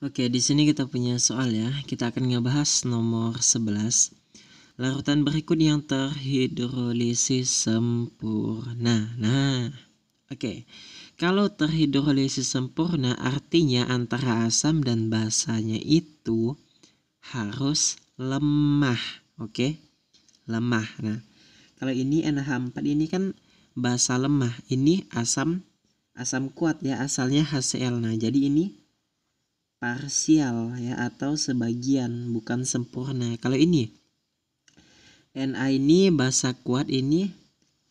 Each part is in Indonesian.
Oke, di sini kita punya soal ya. Kita akan ngebahas nomor 11. Larutan berikut yang terhidrolisis sempurna. Nah, oke. Kalau terhidrolisis sempurna artinya antara asam dan basanya itu harus lemah, oke? Lemah. Nah, kalau ini NH4 ini kan basa lemah. Ini asam asam kuat ya, asalnya HCl. Nah, jadi ini parsial ya atau sebagian bukan sempurna. Kalau ini NA ini basa kuat ini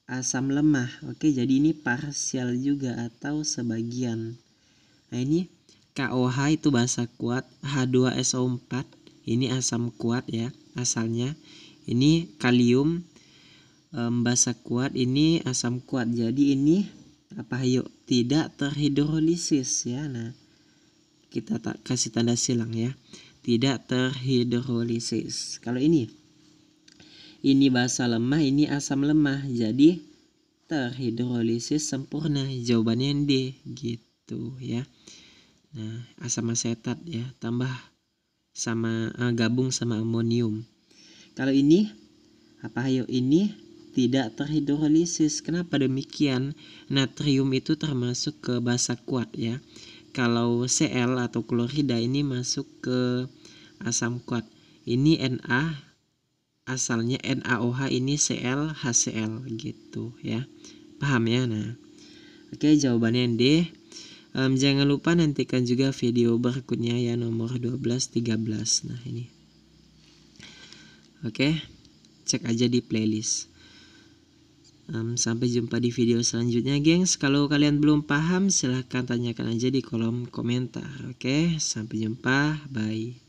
asam lemah. Oke, jadi ini parsial juga atau sebagian. Nah, ini KOH itu basa kuat, H2SO4 ini asam kuat ya asalnya. Ini kalium um, bahasa kuat, ini asam kuat. Jadi ini apa yuk tidak terhidrolisis ya. Nah, kita tak kasih tanda silang ya tidak terhidrolisis kalau ini ini basa lemah ini asam lemah jadi terhidrolisis sempurna jawabannya D gitu ya nah asam asetat ya tambah sama uh, gabung sama amonium kalau ini apa ayo ini tidak terhidrolisis kenapa demikian natrium itu termasuk ke basa kuat ya kalau Cl atau klorida ini masuk ke asam kuat. Ini Na asalnya NaOH ini Cl HCl gitu ya. Paham ya? Nah. Oke, jawabannya D. Um, jangan lupa nantikan juga video berikutnya ya nomor 12 13. Nah, ini. Oke. Cek aja di playlist. Um, sampai jumpa di video selanjutnya, gengs. Kalau kalian belum paham, silahkan tanyakan aja di kolom komentar. Oke, sampai jumpa. Bye.